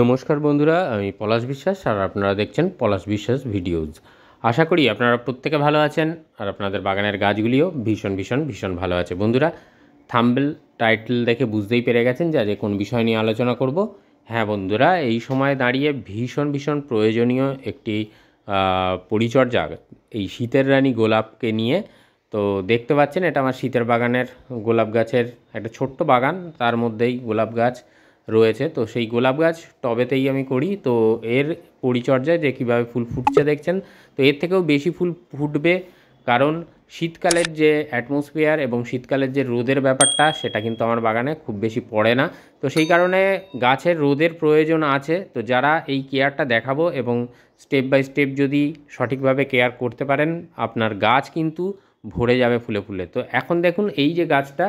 নমস্কার বন্ধুরা আমি পলাশ বিশ্বাস আর আপনারা দেখছেন পলাশ বিশ্বাস ভিডিওজ আশা করি আপনারা প্রত্যেকে ভালো আছেন আর আপনাদের বাগানের গাছগুলিও ভীষণ ভীষণ ভীষণ ভালো আছে বন্ধুরা থাম্বেল টাইটেল দেখে বুঝতেই পেরে গেছেন যে আজকে কোন বিষয় নিয়ে আলোচনা করব হ্যাঁ বন্ধুরা এই সময় দাঁড়িয়ে ভীষণ ভীষণ প্রয়োজনীয় একটি পরিচর্যা এই শীতের রানী গোলাপকে নিয়ে তো দেখতে পাচ্ছেন এটা আমার শীতের বাগানের গোলাপ গাছের একটা ছোট্ট বাগান তার মধ্যেই গোলাপ গাছ রয়েছে তো সেই গোলাপ গাছ টবেতেই আমি করি তো এর পরিচর্যায় যে কীভাবে ফুল ফুটছে দেখছেন তো এর থেকেও বেশি ফুল ফুটবে কারণ শীতকালের যে অ্যাটমসফিয়ার এবং শীতকালের যে রোদের ব্যাপারটা সেটা কিন্তু আমার বাগানে খুব বেশি পড়ে না তো সেই কারণে গাছের রোদের প্রয়োজন আছে তো যারা এই কেয়ারটা দেখাবো এবং স্টেপ বাই স্টেপ যদি সঠিকভাবে কেয়ার করতে পারেন আপনার গাছ কিন্তু ভরে যাবে ফুলে ফুলে তো এখন দেখুন এই যে গাছটা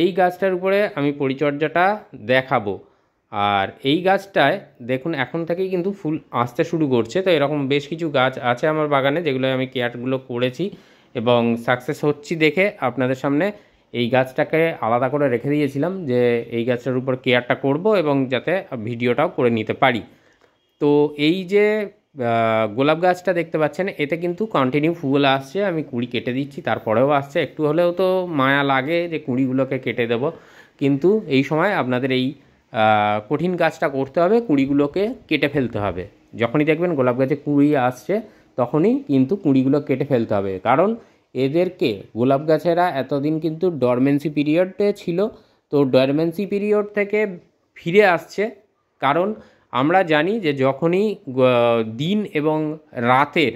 এই গাছটার উপরে আমি পরিচর্যাটা দেখাবো আর এই গাছটায় দেখুন এখন থেকেই কিন্তু ফুল আসতে শুরু করছে তো এরকম বেশ কিছু গাছ আছে আমার বাগানে যেগুলো আমি কেয়ারগুলো করেছি এবং সাকসেস হচ্ছি দেখে আপনাদের সামনে এই গাছটাকে আলাদা করে রেখে দিয়েছিলাম যে এই গাছটার উপর কেয়ারটা করব এবং যাতে ভিডিওটাও করে নিতে পারি তো এই যে গোলাপ গাছটা দেখতে পাচ্ছেন এতে কিন্তু কন্টিনিউ ফুল আসছে আমি কুড়ি কেটে দিচ্ছি তারপরেও আসছে একটু হলেও তো মায়া লাগে যে কুড়িগুলোকে কেটে দেব কিন্তু এই সময় আপনাদের এই কঠিন কাজটা করতে হবে কুঁড়িগুলোকে কেটে ফেলতে হবে যখনই দেখবেন গোলাপ গাছে কুঁড়ি আসছে তখনই কিন্তু কুঁড়িগুলো কেটে ফেলতে হবে কারণ এদেরকে গোলাপ গাছেরা এতদিন কিন্তু ডরমেন্সি পিরিয়ডে ছিল তো ডরমেন্সি পিরিয়ড থেকে ফিরে আসছে কারণ আমরা জানি যে যখনই দিন এবং রাতের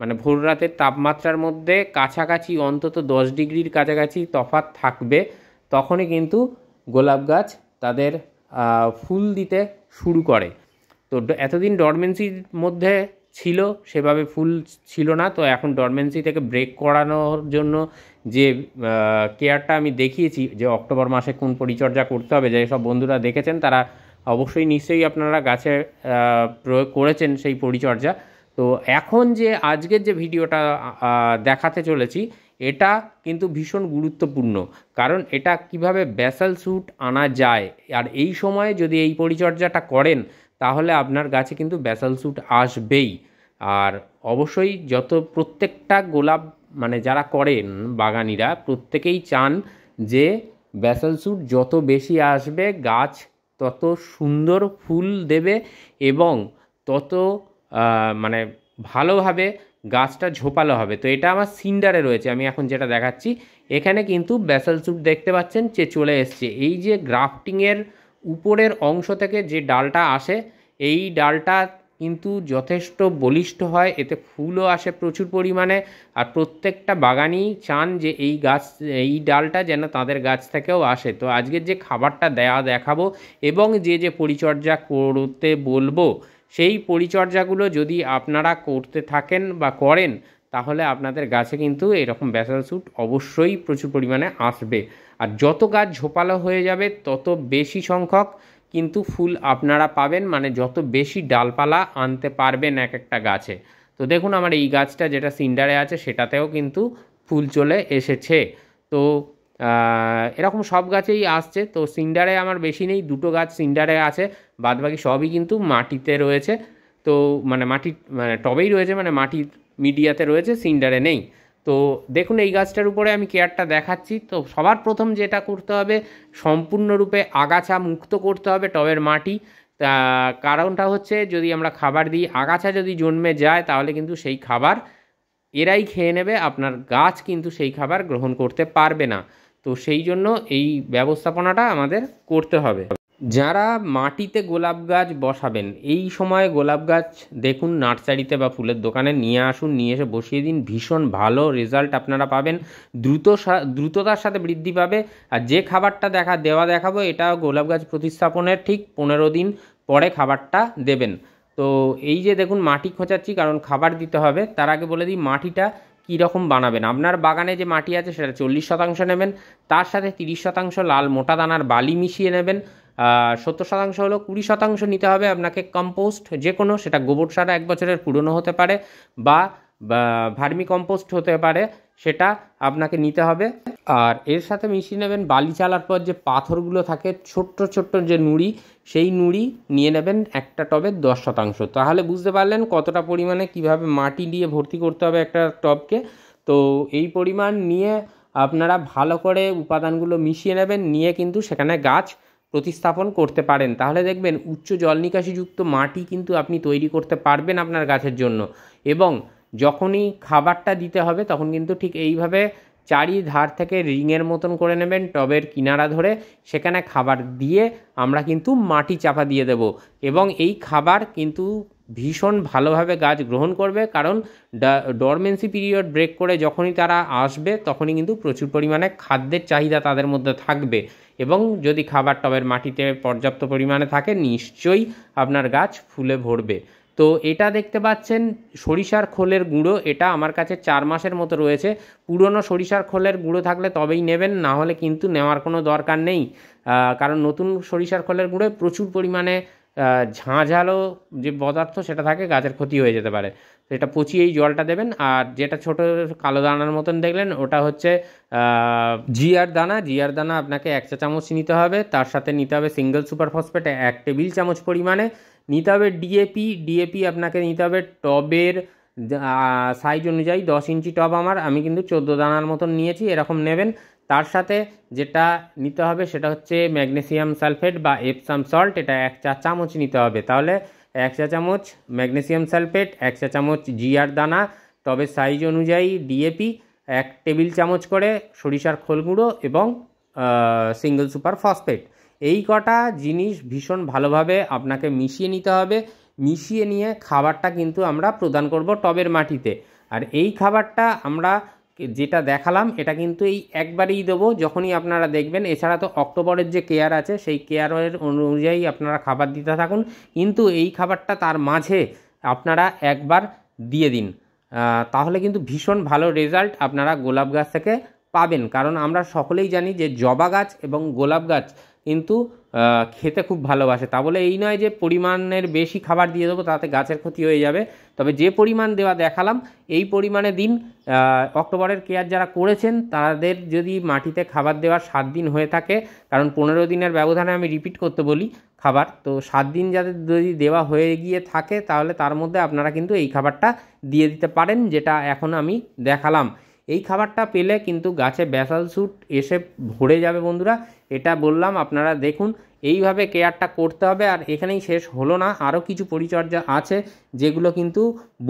মানে ভোর রাতের তাপমাত্রার মধ্যে কাছাকাছি অন্তত দশ ডিগ্রির কাছাকাছি তফাত থাকবে তখনই কিন্তু গোলাপ গাছ তাদের ফুল দিতে শুরু করে তো এতদিন ডরমেন্সির মধ্যে ছিল সেভাবে ফুল ছিল না তো এখন ডরমেন্সি থেকে ব্রেক করানোর জন্য যে কেয়ারটা আমি দেখিয়েছি যে অক্টোবর মাসে কোন পরিচর্যা করতে হবে যে সব বন্ধুরা দেখেছেন তারা অবশ্যই নিশ্চয়ই আপনারা গাছে প্রয়োগ করেছেন সেই পরিচর্যা তো এখন যে আজকের যে ভিডিওটা দেখাতে চলেছি এটা কিন্তু ভীষণ গুরুত্বপূর্ণ কারণ এটা কিভাবে ব্যাসাল স্যুট আনা যায় আর এই সময়ে যদি এই পরিচর্যাটা করেন তাহলে আপনার গাছে কিন্তু ব্যাসাল স্যুট আসবেই আর অবশ্যই যত প্রত্যেকটা গোলাপ মানে যারা করেন বাগানিরা প্রত্যেকেই চান যে ব্যাসাল স্যুট যত বেশি আসবে গাছ তত সুন্দর ফুল দেবে এবং তত মানে ভালোভাবে গাছটা ঝোপালো হবে তো এটা আমার সিন্ডারে রয়েছে আমি এখন যেটা দেখাচ্ছি এখানে কিন্তু ব্যাসাল স্যুট দেখতে পাচ্ছেন যে চলে এসছে এই যে গ্রাফটিংয়ের উপরের অংশ থেকে যে ডালটা আসে এই ডালটা কিন্তু যথেষ্ট বলিষ্ঠ হয় এতে ফুলও আসে প্রচুর পরিমাণে আর প্রত্যেকটা বাগানই চান যে এই গাছ এই ডালটা যেন তাদের গাছ থেকেও আসে তো আজকের যে খাবারটা দেয়া দেখাবো এবং যে যে পরিচর্যা করতে বলবো সেই পরিচর্যাগুলো যদি আপনারা করতে থাকেন বা করেন তাহলে আপনাদের গাছে কিন্তু এরকম ব্যাসাল স্যুট অবশ্যই প্রচুর পরিমাণে আসবে আর যত গাছ ঝোপালো হয়ে যাবে তত বেশি সংখ্যক কিন্তু ফুল আপনারা পাবেন মানে যত বেশি ডালপালা আনতে পারবেন এক একটা গাছে তো দেখুন আমার এই গাছটা যেটা সিন্ডারে আছে সেটাতেও কিন্তু ফুল চলে এসেছে তো এরকম সব গাছেই আসছে তো সিন্ডারে আমার বেশি নেই দুটো গাছ সিন্ডারে আছে বাদবাকি সবই কিন্তু মাটিতে রয়েছে তো মানে মাটি মানে টবেই রয়েছে মানে মাটির মিডিয়াতে রয়েছে সিন্ডারে নেই তো দেখুন এই গাছটার উপরে আমি কেয়ারটা দেখাচ্ছি তো সবার প্রথম যেটা করতে হবে সম্পূর্ণরূপে আগাছা মুক্ত করতে হবে টবের মাটি তা কারণটা হচ্ছে যদি আমরা খাবার দিই আগাছা যদি জন্মে যায় তাহলে কিন্তু সেই খাবার এরাই খেয়ে নেবে আপনার গাছ কিন্তু সেই খাবার গ্রহণ করতে পারবে না তো সেই জন্য এই ব্যবস্থাপনাটা আমাদের করতে হবে যারা মাটিতে গোলাপ গাছ বসাবেন এই সময় গোলাপ গাছ দেখুন নার্সারিতে বা ফুলের দোকানে নিয়ে আসুন নিয়ে এসে বসিয়ে দিন ভীষণ ভালো রেজাল্ট আপনারা পাবেন দ্রুত দ্রুততার সাথে বৃদ্ধি পাবে আর যে খাবারটা দেখা দেওয়া দেখাবো এটা গোলাপ গাছ প্রতিস্থাপনের ঠিক পনেরো দিন পরে খাবারটা দেবেন তো এই যে দেখুন মাটি খোঁচাচ্ছি কারণ খাবার দিতে হবে তার আগে বলে দিই মাটিটা কী রকম বানাবেন আপনার বাগানে যে মাটি আছে সেটা চল্লিশ শতাংশ নেবেন তার সাথে তিরিশ শতাংশ লাল মোটা দানার বালি মিশিয়ে নেবেন সত্তর শতাংশ হলো কুড়ি শতাংশ নিতে হবে আপনাকে কম্পোস্ট যে কোনো সেটা গোবর সার এক বছরের পুরনো হতে পারে বা ভার্মি কম্পোস্ট হতে পারে সেটা আপনাকে নিতে হবে আর এর সাথে মিশিয়ে নেবেন বালি চালার পর যে পাথরগুলো থাকে ছোট্ট ছোট্ট যে নুড়ি সেই নুড়ি নিয়ে নেবেন একটা টবে দশ শতাংশ তাহলে বুঝতে পারলেন কতটা পরিমাণে কিভাবে মাটি দিয়ে ভর্তি করতে হবে একটা টবকে তো এই পরিমাণ নিয়ে আপনারা ভালো করে উপাদানগুলো মিশিয়ে নেবেন নিয়ে কিন্তু সেখানে গাছ প্রতিস্থাপন করতে পারেন তাহলে দেখবেন উচ্চ জল নিকাশিযুক্ত মাটি কিন্তু আপনি তৈরি করতে পারবেন আপনার গাছের জন্য এবং যখনই খাবারটা দিতে হবে তখন কিন্তু ঠিক এইভাবে চারিধার থেকে রিংয়ের মতন করে নেবেন টবের কিনারা ধরে সেখানে খাবার দিয়ে আমরা কিন্তু মাটি চাপা দিয়ে দেব এবং এই খাবার কিন্তু ভীষণ ভালোভাবে গাছ গ্রহণ করবে কারণ ডরমেন্সি পিরিয়ড ব্রেক করে যখনই তারা আসবে তখনই কিন্তু প্রচুর পরিমাণে খাদ্যের চাহিদা তাদের মধ্যে থাকবে এবং যদি খাবার টবের মাটিতে পর্যাপ্ত পরিমাণে থাকে নিশ্চয়ই আপনার গাছ ফুলে ভরবে তো এটা দেখতে পাচ্ছেন সরিষার খোলের গুঁড়ো এটা আমার কাছে চার মাসের মতো রয়েছে পুরনো সরিষার খোলের গুঁড়ো থাকলে তবেই নেবেন না হলে কিন্তু নেওয়ার কোনো দরকার নেই কারণ নতুন সরিষার খোলের গুঁড়োয় প্রচুর পরিমাণে ঝাঁঝালো যে পদার্থ সেটা থাকে গাছের ক্ষতি হয়ে যেতে পারে তো এটা পচিয়েই জলটা দেবেন আর যেটা ছোট কালো দানার মতন দেখলেন ওটা হচ্ছে জিয়ার দানা জিয়ার দানা আপনাকে এক চা চামচ নিতে হবে তার সাথে নিতে হবে সিঙ্গেল সুপার ফসফেট এক টেবিল চামচ পরিমাণে নিতে হবে ডিএপি ডিএপি আপনাকে নিতে হবে টবের সাইজ অনুযায়ী দশ ইঞ্চি টব আমার আমি কিন্তু চোদ্দো দানার মতন নিয়েছি এরকম নেবেন তার সাথে যেটা নিতে হবে সেটা হচ্ছে ম্যাগনেসিয়াম সালফেট বা এপসাম সল্ট এটা এক চা চামচ নিতে হবে তাহলে এক চা চামচ ম্যাগনেসিয়াম সালফেট এক চা চামচ জিয়ার দানা টবের সাইজ অনুযায়ী ডিএপি এক টেবিল চামচ করে সরিষার খোল গুঁড়ো এবং সিঙ্গল সুপার ফসফেট এই কটা জিনিস ভীষণ ভালোভাবে আপনাকে মিশিয়ে নিতে হবে মিশিয়ে নিয়ে খাবারটা কিন্তু আমরা প্রদান করব টবের মাটিতে আর এই খাবারটা আমরা যেটা দেখালাম এটা কিন্তু এই একবারেই দেবো যখনই আপনারা দেখবেন এছাড়া তো অক্টোবরের যে কেয়ার আছে সেই কেয়ারের অনুযায়ী আপনারা খাবার দিতে থাকুন কিন্তু এই খাবারটা তার মাঝে আপনারা একবার দিয়ে দিন তাহলে কিন্তু ভীষণ ভালো রেজাল্ট আপনারা গোলাপ গাছ থেকে পাবেন কারণ আমরা সকলেই জানি যে জবা গাছ এবং গোলাপ গাছ কিন্তু খেতে খুব ভালোবাসে তা বলে এই নয় যে পরিমাণের বেশি খাবার দিয়ে দেবো তাতে গাছের ক্ষতি হয়ে যাবে তবে যে পরিমাণ দেওয়া দেখালাম এই পরিমাণে দিন অক্টোবরের কেয়ার যারা করেছেন তাদের যদি মাটিতে খাবার দেওয়ার সাত দিন হয়ে থাকে কারণ পনেরো দিনের ব্যবধানে আমি রিপিট করতে বলি খাবার তো সাত দিন যাদের যদি দেওয়া হয়ে গিয়ে থাকে তাহলে তার মধ্যে আপনারা কিন্তু এই খাবারটা দিয়ে দিতে পারেন যেটা এখন আমি দেখালাম এই খাবারটা পেলে কিন্তু গাছে ব্যাসাল স্যুট এসে ভরে যাবে বন্ধুরা এটা বললাম আপনারা দেখুন এইভাবে কেয়ারটা করতে হবে আর এখানেই শেষ হলো না আরও কিছু পরিচর্যা আছে যেগুলো কিন্তু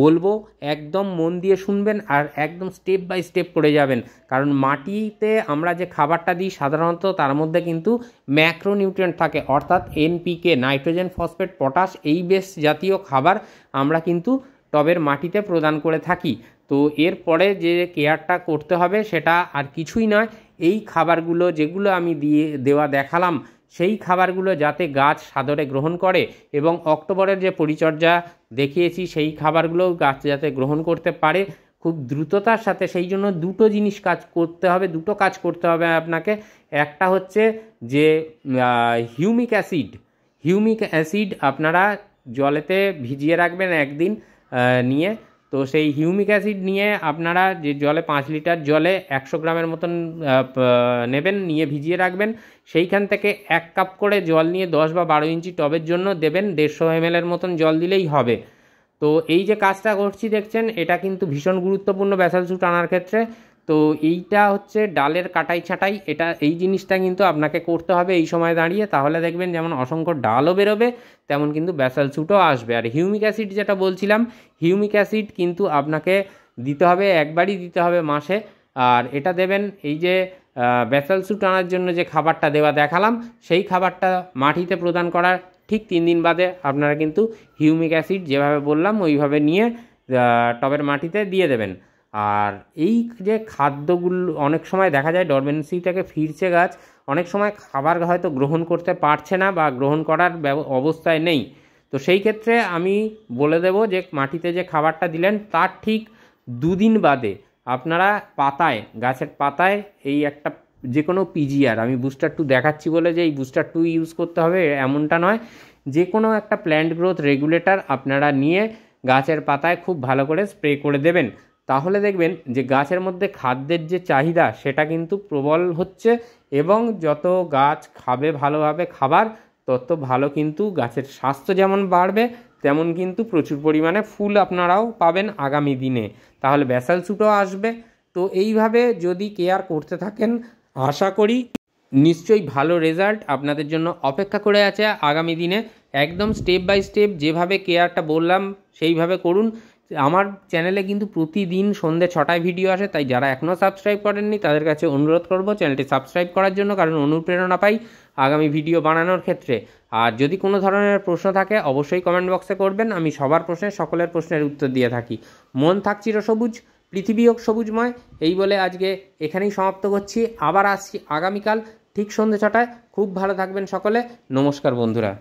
বলবো একদম মন দিয়ে শুনবেন আর একদম স্টেপ বাই স্টেপ করে যাবেন কারণ মাটিতে আমরা যে খাবারটা দিই সাধারণত তার মধ্যে কিন্তু ম্যাক্রোনিউট্রিয়েন্ট থাকে অর্থাৎ এনপিকে নাইট্রোজেন ফসফেট পটাশ এই বেশ জাতীয় খাবার আমরা কিন্তু টবের মাটিতে প্রদান করে থাকি তো এরপরে যে কেয়ারটা করতে হবে সেটা আর কিছুই নয় এই খাবারগুলো যেগুলো আমি দিয়ে দেওয়া দেখালাম সেই খাবারগুলো যাতে গাছ সাদরে গ্রহণ করে এবং অক্টোবরের যে পরিচর্যা দেখিয়েছি সেই খাবারগুলোও গাছ যাতে গ্রহণ করতে পারে খুব দ্রুততার সাথে সেই জন্য দুটো জিনিস কাজ করতে হবে দুটো কাজ করতে হবে আপনাকে একটা হচ্ছে যে হিউমিক অ্যাসিড হিউমিক অ্যাসিড আপনারা জলেতে ভিজিয়ে রাখবেন একদিন নিয়ে তো সেই হিউমিক অ্যাসিড নিয়ে আপনারা যে জলে পাঁচ লিটার জলে একশো গ্রামের মতন নেবেন নিয়ে ভিজিয়ে রাখবেন সেইখান থেকে এক কাপ করে জল নিয়ে দশ বা বারো ইঞ্চি টবের জন্য দেবেন দেড়শো এম এর মতন জল দিলেই হবে তো এই যে কাজটা করছি দেখছেন এটা কিন্তু ভীষণ গুরুত্বপূর্ণ ব্যাসাল সুট আনার ক্ষেত্রে তো এইটা হচ্ছে ডালের কাটাই ছাটাই এটা এই জিনিসটা কিন্তু আপনাকে করতে হবে এই সময় দাঁড়িয়ে তাহলে দেখবেন যেমন অসংখ্য ডালও বেরোবে তেমন কিন্তু ব্যাসাল সুটও আসবে আর হিউমিক অ্যাসিড যেটা বলছিলাম হিউমিক অ্যাসিড কিন্তু আপনাকে দিতে হবে একবারই দিতে হবে মাসে আর এটা দেবেন এই যে ব্যাসাল সুট আনার জন্য যে খাবারটা দেওয়া দেখালাম সেই খাবারটা মাটিতে প্রদান করার ঠিক তিন দিন বাদে আপনারা কিন্তু হিউমিক অ্যাসিড যেভাবে বললাম ওইভাবে নিয়ে টবের মাটিতে দিয়ে দেবেন আর এই যে খাদ্যগুলো অনেক সময় দেখা যায় ডরমেন্সিটাকে ফিরছে গাছ অনেক সময় খাবার হয়তো গ্রহণ করতে পারছে না বা গ্রহণ করার অবস্থায় নেই তো সেই ক্ষেত্রে আমি বলে দেব যে মাটিতে যে খাবারটা দিলেন তার ঠিক দুদিন বাদে আপনারা পাতায় গাছের পাতায় এই একটা যে কোনো পিজিআর আমি বুস্টার টু দেখাচ্ছি বলে যে এই বুস্টার টু ইউজ করতে হবে এমনটা নয় যে কোনো একটা প্ল্যান্ট গ্রোথ রেগুলেটর আপনারা নিয়ে গাছের পাতায় খুব ভালো করে স্প্রে করে দেবেন তাহলে দেখবেন যে গাছের মধ্যে খাদ্যের যে চাহিদা সেটা কিন্তু প্রবল হচ্ছে এবং যত গাছ খাবে ভালোভাবে খাবার তত ভালো কিন্তু গাছের স্বাস্থ্য যেমন বাড়বে তেমন কিন্তু প্রচুর পরিমাণে ফুল আপনারাও পাবেন আগামী দিনে তাহলে ব্যাসাল সুটও আসবে তো এইভাবে যদি কেয়ার করতে থাকেন আশা করি নিশ্চয়ই ভালো রেজাল্ট আপনাদের জন্য অপেক্ষা করে আছে আগামী দিনে একদম স্টেপ বাই স্টেপ যেভাবে কেয়ারটা বললাম সেইভাবে করুন আমার চ্যানেলে কিন্তু প্রতিদিন সন্ধ্যে ছটায় ভিডিও আসে তাই যারা এখনও সাবস্ক্রাইব করেননি তাদের কাছে অনুরোধ করব চ্যানেলটি সাবস্ক্রাইব করার জন্য কারণ অনুপ্রেরণা পাই আগামী ভিডিও বানানোর ক্ষেত্রে আর যদি কোনো ধরনের প্রশ্ন থাকে অবশ্যই কমেন্ট বক্সে করবেন আমি সবার প্রশ্নে সকলের প্রশ্নের উত্তর দিয়ে থাকি মন থাক চিরসবুজ পৃথিবী হোক সবুজময় এই বলে আজকে এখানেই সমাপ্ত করছি আবার আসছি আগামীকাল ঠিক সন্ধ্যে ছটায় খুব ভালো থাকবেন সকলে নমস্কার বন্ধুরা